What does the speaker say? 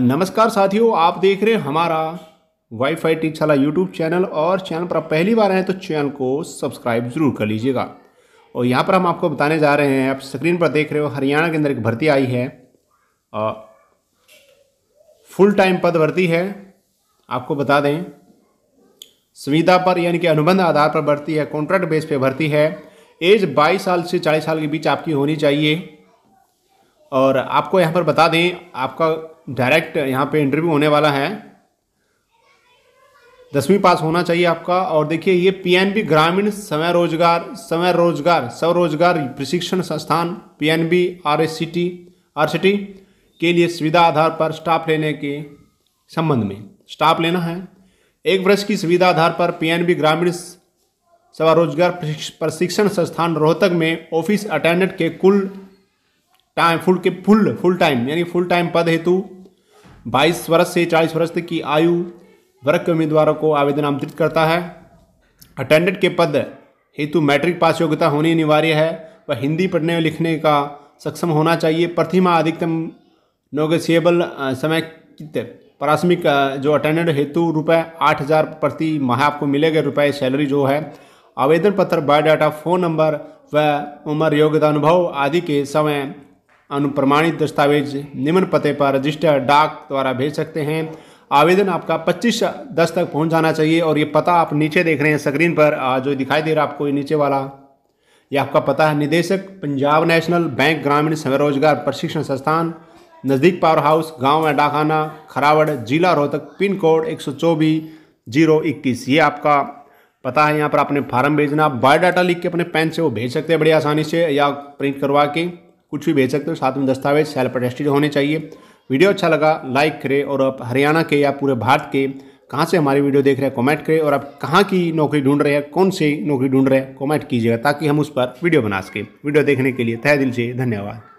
नमस्कार साथियों आप देख रहे हैं हमारा वाईफाई छाला यूट्यूब चैनल और चैनल पर आप पहली बार आए तो चैनल को सब्सक्राइब जरूर कर लीजिएगा और यहाँ पर हम आपको बताने जा रहे हैं आप स्क्रीन पर देख रहे हो हरियाणा के अंदर एक भर्ती आई है आ, फुल टाइम पद भर्ती है आपको बता दें सुविधा पर यानी कि अनुबंध आधार पर भर्ती है कॉन्ट्रैक्ट बेस पर भर्ती है एज बाईस साल से चालीस साल के बीच आपकी होनी चाहिए और आपको यहाँ पर बता दें आपका डायरेक्ट यहाँ पे इंटरव्यू होने वाला है दसवीं पास होना चाहिए आपका और देखिए ये पीएनबी ग्रामीण समय रोजगार समय रोजगार स्वरोजगार प्रशिक्षण संस्थान पीएनबी आरएससीटी आरसीटी के लिए सुविधा आधार पर स्टाफ लेने के संबंध में स्टाफ लेना है एक वर्ष की सुविधा आधार पर पीएनबी ग्रामीण स्वरोजगार प्रशिक्षण संस्थान रोहतक में ऑफिस अटेंडेंट के कुल टाइम फुल के फुल फुल टाइम यानी फुल टाइम पद हेतु बाईस वर्ष से चालीस वर्ष तक की आयु वर्ग के उम्मीदवारों को आवेदन आमंत्रित करता है अटेंडेंट के पद हेतु मैट्रिक पास योग्यता होनी अनिवार्य है वह हिंदी पढ़ने और लिखने का सक्षम होना चाहिए प्रतिमा अधिकतम नोगेसिएबल समय प्राथमिक जो अटेंडेंट हेतु रुपये आठ हज़ार प्रति माह आपको मिलेगा रुपये सैलरी जो है आवेदन पत्र बायोडाटा फ़ोन नंबर व उम्र योग्यता अनुभव आदि के समय अनुप्रमाणित दस्तावेज निम्न पते पर रजिस्टर डाक द्वारा भेज सकते हैं आवेदन आपका 25 दस तक पहुंच जाना चाहिए और ये पता आप नीचे देख रहे हैं स्क्रीन पर जो दिखाई दे रहा है आपको ये नीचे वाला ये आपका पता है निदेशक पंजाब नेशनल बैंक ग्रामीण स्वरोजगार प्रशिक्षण संस्थान नज़दीक पावर हाउस गाँव या डाखाना खरावड़ जिला रोहतक पिन कोड एक सौ जीरो इक्कीस ये आपका पता है यहाँ पर आपने फार्म भेजना बायोडाटा लिख के अपने पेन से वो भेज सकते हैं बड़ी आसानी से या प्रिंट करवा के कुछ भी भेज सकते हो साथ में दस्तावेज सेल्फ अटेस्टेड होने चाहिए वीडियो अच्छा लगा लाइक करें और आप हरियाणा के या पूरे भारत के कहाँ से हमारी वीडियो देख रहे हैं कमेंट करें और आप कहाँ की नौकरी ढूंढ रहे हैं कौन सी नौकरी ढूंढ रहे हैं कमेंट कीजिएगा ताकि हम उस पर वीडियो बना सकें वीडियो देखने के लिए तय दिल से धन्यवाद